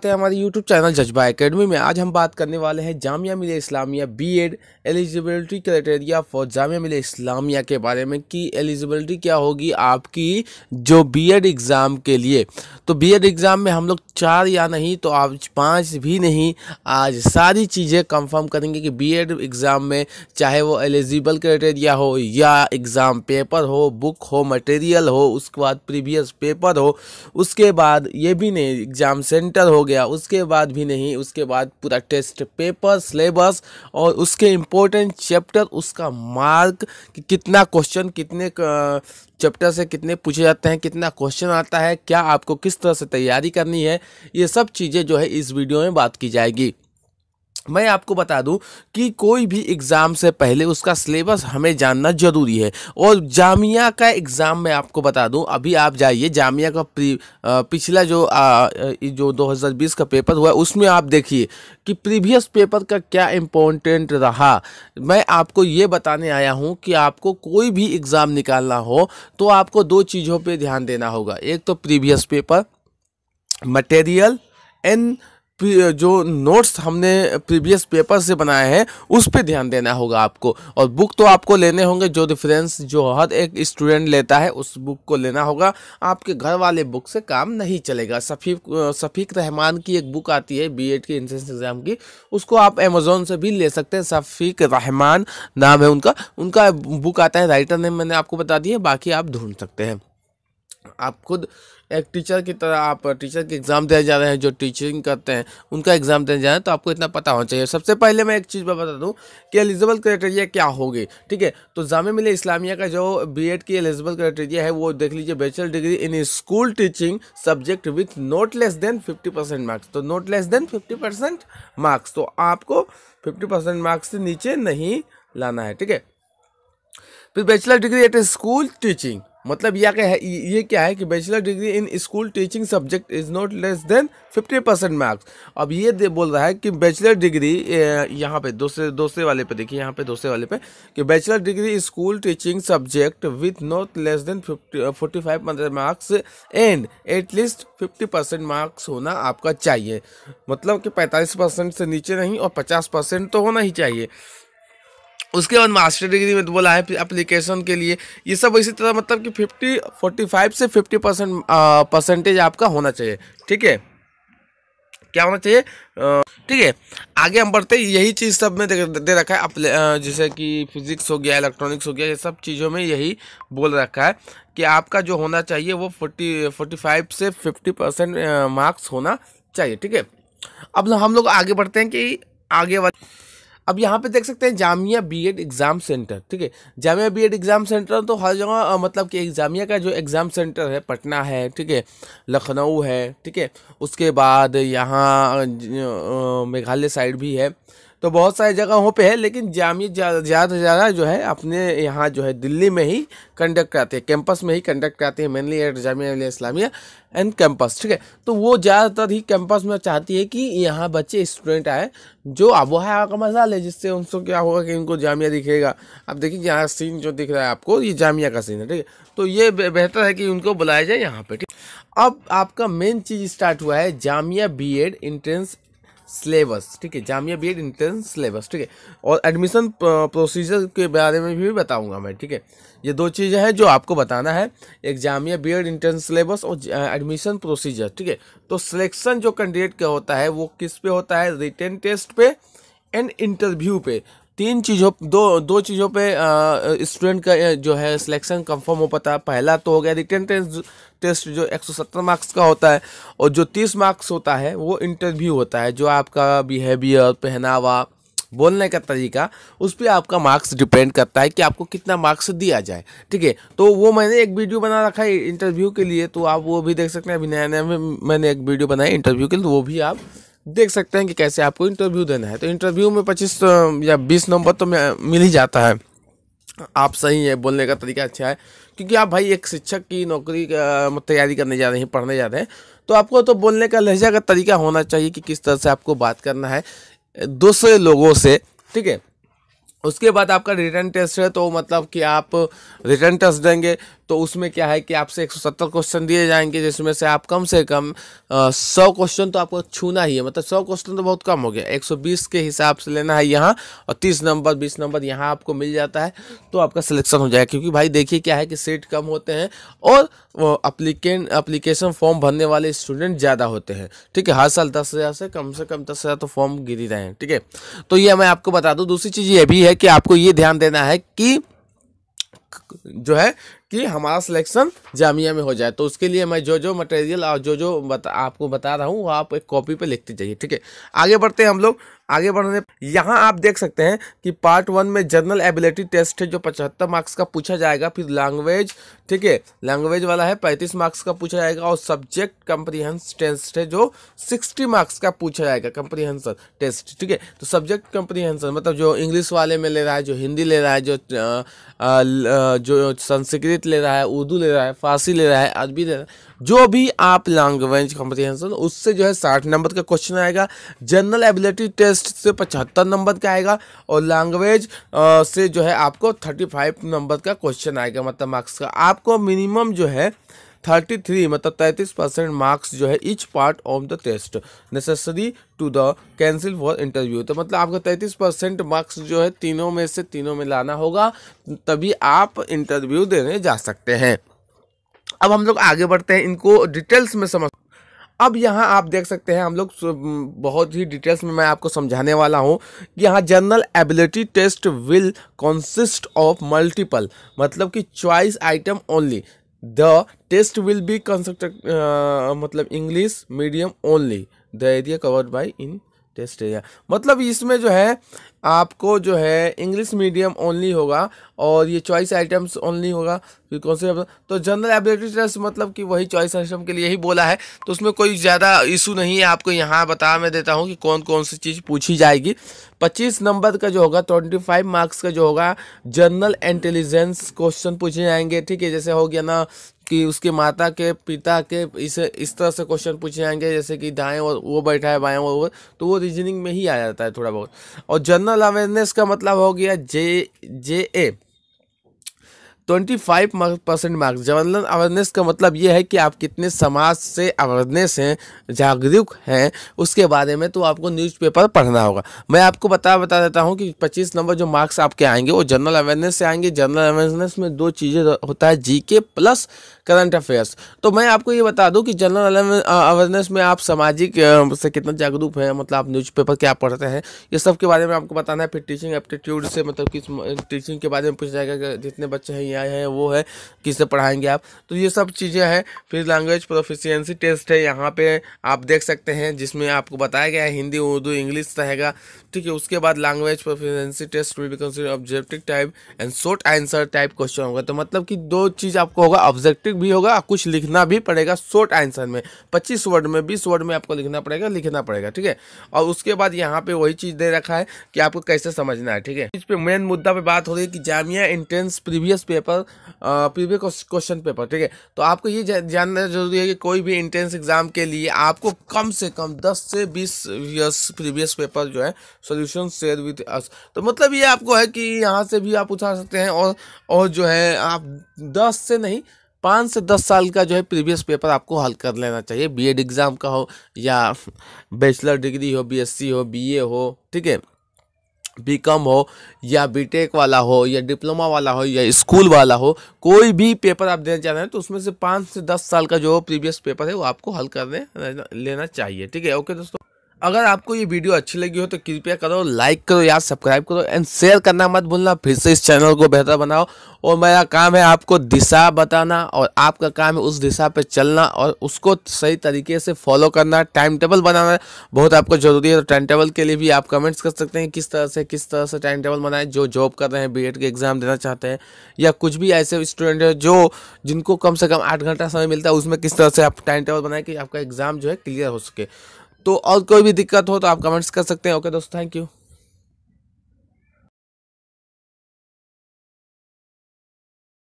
स्वागत है हमारे YouTube चैनल जज्बा एकेडमी में आज हम बात करने वाले हैं Jamia Millia Islamia B Ed eligibility criteria for Jamia Millia Islamia के बारे में कि एलिजिबिलिटी क्या होगी आपकी जो बी एड एग्ज़ाम के लिए तो बी एड एग्ज़ाम में हम लोग चार या नहीं तो आप पांच भी नहीं आज सारी चीज़ें कंफर्म करेंगे कि बी एग्ज़ाम में चाहे वो एलिजिबल क्राइटेरिया हो या एग्ज़ाम पेपर हो बुक हो मटेरियल हो उसके बाद प्रीवियस पेपर हो उसके बाद ये भी नहीं एग्ज़ाम सेंटर हो गया उसके बाद भी नहीं उसके बाद पूरा टेस्ट पेपर सिलेबस और उसके इम्पोर्टेंट चैप्टर उसका मार्क कि कितना क्वेश्चन कितने चैप्टर से कितने पूछे जाते हैं कितना क्वेश्चन आता है क्या आपको किस तरह से तैयारी करनी है ये सब चीज़ें जो है इस वीडियो में बात की जाएगी मैं आपको बता दूं कि कोई भी एग्ज़ाम से पहले उसका सिलेबस हमें जानना ज़रूरी है और जामिया का एग्ज़ाम मैं आपको बता दूं अभी आप जाइए जामिया का प्री पिछला जो आ, जो 2020 का पेपर हुआ उसमें आप देखिए कि प्रीवियस पेपर का क्या इम्पोर्टेंट रहा मैं आपको ये बताने आया हूँ कि आपको कोई भी एग्ज़ाम निकालना हो तो आपको दो चीज़ों पर ध्यान देना होगा एक तो प्रीवियस पेपर मटेरियल एंड जो नोट्स हमने प्रीवियस पेपर से बनाए हैं उस पर ध्यान देना होगा आपको और बुक तो आपको लेने होंगे जो रिफरेंस जो हर एक स्टूडेंट लेता है उस बुक को लेना होगा आपके घर वाले बुक से काम नहीं चलेगा सफ़ीक सफ़ीक रहमान की एक बुक आती है एड की एंट्रेंस एग्ज़ाम की उसको आप अमेज़ोन से भी ले सकते हैं सफ़ीक रहमान नाम है उनका उनका बुक आता है राइटर नेम मैंने आपको बता दिया बाकी आप ढूंढ सकते हैं आप खुद एक टीचर की तरह आप टीचर के एग्ज़ाम देने जा रहे हैं जो टीचिंग करते हैं उनका एग्ज़ाम देने जा रहे हैं तो आपको इतना पता होना चाहिए सबसे पहले मैं एक चीज़ मैं बता दूं कि एलिजिबल क्राइटेरिया क्या होगी ठीक है तो जाम मिले इस्लामिया का जो बीएड की एलिजिबल क्राइटेरिया है वो देख लीजिए bachelor degree in school teaching subject with not less than fifty marks तो not less than fifty marks तो आपको फिफ्टी मार्क्स से नीचे नहीं लाना है ठीक है फिर bachelor degree at school teaching मतलब यह क्या है ये क्या है कि bachelor degree in school teaching subject is not less than 50 percent marks अब ये बोल रहा है कि बैचलर डिग्री यहाँ पे दूसरे दूसरे वाले पे देखिए यहाँ पे दूसरे वाले पे कि bachelor degree school teaching subject with not less than fifty forty five marks and at least fifty percent marks होना आपका चाहिए मतलब कि पैंतालीस परसेंट से नीचे नहीं और पचास परसेंट तो होना ही चाहिए उसके बाद मास्टर डिग्री में बोला है एप्लीकेशन के लिए ये सब इसी तरह मतलब कि फिफ्टी फोर्टी फाइव से फिफ्टी परसेंट परसेंटेज आपका होना चाहिए ठीक है क्या होना चाहिए ठीक है आगे हम बढ़ते यही चीज़ सब में दे, दे रखा है अपने जैसे कि फिजिक्स हो गया इलेक्ट्रॉनिक्स हो गया ये सब चीज़ों में यही बोल रखा है कि आपका जो होना चाहिए वो फोर्टी फोर्टी फाइव से फिफ्टी परसेंट मार्क्स होना चाहिए ठीक है अब हम लोग आगे बढ़ते हैं कि आगे वाले अब यहाँ पे देख सकते हैं जामिया बीएड एग्ज़ाम सेंटर ठीक है जामिया बीएड एग्ज़ाम सेंटर तो हर जगह मतलब कि जामिया का जो एग्ज़ाम सेंटर है पटना है ठीक है लखनऊ है ठीक है उसके बाद यहाँ मेघालय साइड भी है तो बहुत सारी जगहों पे है लेकिन जामिया ज़्यादा से ज़्यादा जो है अपने यहाँ जो है दिल्ली में ही कंडक्ट कराते हैं कैंपस में ही कंडक्ट कराते हैं mainly at Jamia Islamia and campus ठीक है तो वो ज़्यादातर ही कैंपस में चाहती है कि यहाँ बच्चे स्टूडेंट आए जो अब वह का मजा है जिससे उनको क्या होगा कि इनको जामिया दिखेगा अब देखिए यहाँ सीन जो दिख रहा है आपको ये जामिया का सीन है ठीक है तो ये बेहतर है कि उनको बुलाया जाए यहाँ पर ठीक अब आपका मेन चीज़ स्टार्ट हुआ है जामिया बीएड एंट्रेंस सिलेबस ठीक है Jamia B Ed entrance syllabus ठीक है और एडमिशन प्रोसीजर के बारे में भी बताऊंगा मैं ठीक है ये दो चीज़ें हैं जो आपको बताना है एक Jamia B Ed entrance syllabus और एडमिशन प्रोसीजर ठीक है तो सिलेक्शन जो कैंडिडेट का होता है वो किस पे होता है रिटर्न टेस्ट पे एंड इंटरव्यू पे तीन चीज़ों दो दो चीज़ों पे स्टूडेंट का जो है सिलेक्शन कंफर्म हो पाता है पहला तो हो गया रिटर्न टेस्ट टेस्ट जो 170 मार्क्स का होता है और जो 30 मार्क्स होता है वो इंटरव्यू होता है जो आपका बिहेवियर पहनावा बोलने का तरीका उस पर आपका मार्क्स डिपेंड करता है कि आपको कितना मार्क्स दिया जाए ठीक है तो वो मैंने एक वीडियो बना रखा है इंटरव्यू के लिए तो आप वो भी देख सकते हैं अभी नया नया मैंने एक वीडियो बनाया इंटरव्यू के लिए तो वो भी आप देख सकते हैं कि कैसे आपको इंटरव्यू देना है तो इंटरव्यू में पच्चीस या बीस नंबर तो मिल ही जाता है आप सही है बोलने का तरीका अच्छा है क्योंकि आप भाई एक शिक्षक की नौकरी का तैयारी करने जा रहे हैं पढ़ने जा रहे हैं तो आपको तो बोलने का लहजा का तरीका होना चाहिए कि किस तरह से आपको बात करना है दूसरे लोगों से ठीक है उसके बाद आपका रिटर्न टेस्ट है तो मतलब कि आप रिटर्न टेस्ट देंगे तो उसमें क्या है कि आपसे 170 क्वेश्चन दिए जाएंगे जिसमें से आप कम से कम सौ क्वेश्चन तो आपको छूना ही है मतलब सौ क्वेश्चन तो बहुत कम हो गया 120 के हिसाब से लेना है यहाँ और 30 नंबर 20 नंबर यहाँ आपको मिल जाता है तो आपका सिलेक्शन हो जाएगा क्योंकि भाई देखिए क्या है कि सीट कम होते हैं और अप्लीकेंट अप्लीकेशन फॉर्म भरने वाले स्टूडेंट ज़्यादा होते हैं ठीक है हर साल दस हज़ार से कम से कम दस हज़ार तो फॉर्म गिरी रहे हैं ठीक है तो ये मैं आपको बता दूँ दूसरी चीज़ ये भी है कि आपको ये ध्यान देना है कि जो है कि हमारा सिलेक्शन जामिया में हो जाए तो उसके लिए मैं जो जो मटेरियल और जो जो बता आपको बता रहा हूँ वो आप एक कॉपी पे लिखते जाइए ठीक है आगे बढ़ते हैं हम लोग आगे बढ़ने यहाँ आप देख सकते हैं कि पार्ट वन में जनरल एबिलिटी टेस्ट है जो पचहत्तर मार्क्स का पूछा जाएगा फिर लैंग्वेज ठीक है लैंग्वेज वाला है पैंतीस मार्क्स का पूछा जाएगा और सब्जेक्ट कंप्रीहेंस टेस्ट है जो सिक्सटी मार्क्स का पूछा जाएगा कंप्रीहेंसन टेस्ट ठीक है तो सब्जेक्ट कंप्रीहेंसन मतलब जो इंग्लिश वाले में ले रहा है जो हिंदी ले रहा है जो जो संस्कृत ले रहा है उर्दू ले रहा है फारसी ले रहा है अरबी ले रहा है जो भी आप लैंग्वेज कंप्रीहेंसन उससे जो है साठ नंबर का क्वेश्चन आएगा जनरल एबिलिटी टेस्ट लिस्ट से पचहत्तर नंबर का आएगा और लैंग्वेज से जो है आपको थर्टी फाइव नंबर का क्वेश्चन आएगा मतलब मार्क्स का आपको मिनिमम जो है थर्टी थ्री मतलब तैंतीस परसेंट मार्क्स जो है each part of the test necessary to the cancel for interview तो मतलब आपको तैंतीस परसेंट मार्क्स जो है तीनों में से तीनों में लाना होगा तभी आप इंटरव्यू देने जा सकते हैं अब हम लोग आगे बढ़ते हैं इनको डिटेल्स में समझ अब यहाँ आप देख सकते हैं हम लोग बहुत ही डिटेल्स में मैं आपको समझाने वाला हूँ कि यहाँ general ability test will consist of multiple मतलब कि choice item only the test will be construct मतलब English medium only the area covered by in test area मतलब इसमें जो है आपको जो है इंग्लिश मीडियम ओनली होगा और ये चॉइस आइटम्स ओनली होगा फिर कौन से तो जनरल एबिलिटी टेस्ट मतलब कि वही चॉइस आइटम के लिए ही बोला है तो उसमें कोई ज़्यादा इशू नहीं है आपको यहाँ बता मैं देता हूँ कि कौन कौन सी चीज़ पूछी जाएगी पच्चीस नंबर का जो होगा ट्वेंटी फाइव मार्क्स का जो होगा जनरल इंटेलिजेंस क्वेश्चन पूछे जाएंगे ठीक है जैसे हो गया ना कि उसके माता के पिता के इसे इस तरह से क्वेश्चन पूछे जाएंगे जैसे कि दाएं और वो बैठा है बाएं और वो तो वो रीजनिंग में ही आ जाता है थोड़ा बहुत और जनरल अवेयरनेस का मतलब हो गया J J A twenty five percent marks general awareness का मतलब ये है कि आप कितने समाज से अवेयरनेस हैं जागरूक हैं उसके बारे में तो आपको न्यूज़पेपर पढ़ना होगा मैं आपको बता बता देता हूँ कि पच्चीस नंबर जो मार्क्स आपके आएंगे वो जनरल अवेयरनेस से आएंगे जनरल अवेयरनेस में दो चीज़ें होता है जी के प्लस करंट अफेयर्स तो मैं आपको ये बता दूं कि जनरल अवेयरनेस में आप सामाजिक से कितना जागरूक हैं मतलब आप न्यूज़पेपर क्या पढ़ते हैं ये सब के बारे में आपको बताना है फिर टीचिंग एप्टीट्यूड से मतलब किस टीचिंग के बारे में पूछा जाएगा कि जितने बच्चे हैं यहाँ हैं वो है किससे पढ़ाएंगे आप तो ये सब चीज़ें हैं फिर लैंग्वेज प्रोफिशियंसी टेस्ट है यहाँ पर आप देख सकते हैं जिसमें आपको बताया गया है हिंदी उर्दू इंग्लिश रहेगा ठीक है उसके बाद language proficiency test will be consider objective type and short answer type question होगा तो मतलब कि दो चीज़ आपको होगा ऑब्जेक्टिव भी होगा कुछ लिखना भी पड़ेगा शॉर्ट आंसर में पच्चीस वर्ड में बीस वर्ड में आपको लिखना पड़ेगा लिखना पड़ेगा ठीक है और उसके बाद यहाँ पे वही चीज़ दे रखा है कि आपको कैसे समझना है ठीक है इस पे मेन मुद्दा पे बात हो रही है कि Jamia entrance previous paper previous question paper ठीक है तो आपको ये जानना जरूरी है कि कोई भी इंट्रेंस एग्जाम के लिए आपको कम से कम दस से बीस ईयर्स प्रीवियस पेपर जो है सोल्यूशन शेयर विथ अस तो मतलब ये आपको है कि यहाँ से भी आप उठा सकते हैं और और जो है आप दस से नहीं पाँच से दस साल का जो है प्रीवियस पेपर आपको हल कर लेना चाहिए बीएड एग्ज़ाम का हो या बैचलर डिग्री हो बीएससी हो बीए हो ठीक है बी कॉम हो या बीटेक वाला हो या डिप्लोमा वाला हो या स्कूल वाला हो कोई भी पेपर आप देना चाह रहे हैं तो उसमें से पाँच से दस साल का जो प्रीवियस पेपर है वो आपको हल कर लेना चाहिए ठीक है ओके दोस्तों अगर आपको ये वीडियो अच्छी लगी हो तो कृपया करो लाइक करो यार सब्सक्राइब करो एंड शेयर करना मत भूलना फिर से इस चैनल को बेहतर बनाओ और मेरा काम है आपको दिशा बताना और आपका काम है उस दिशा पे चलना और उसको सही तरीके से फॉलो करना टाइम टेबल बनाना बहुत आपको ज़रूरी है तो टाइम टेबल के लिए भी आप कमेंट्स कर सकते हैं किस तरह से किस तरह से टाइम टेबल बनाए जो जॉब कर रहे हैं बी के एग्ज़ाम देना चाहते हैं या कुछ भी ऐसे स्टूडेंट हैं जो जिनको कम से कम आठ घंटा समय मिलता है उसमें किस तरह से आप टाइम टेबल बनाए कि आपका एग्ज़ाम जो है क्लियर हो सके तो और कोई भी दिक्कत हो तो आप कमेंट्स कर सकते हैं ओके दोस्तों थैंक यू